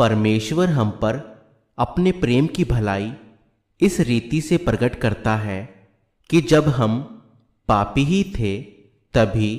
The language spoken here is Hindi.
परमेश्वर हम पर अपने प्रेम की भलाई इस रीति से प्रकट करता है कि जब हम पापी ही थे तभी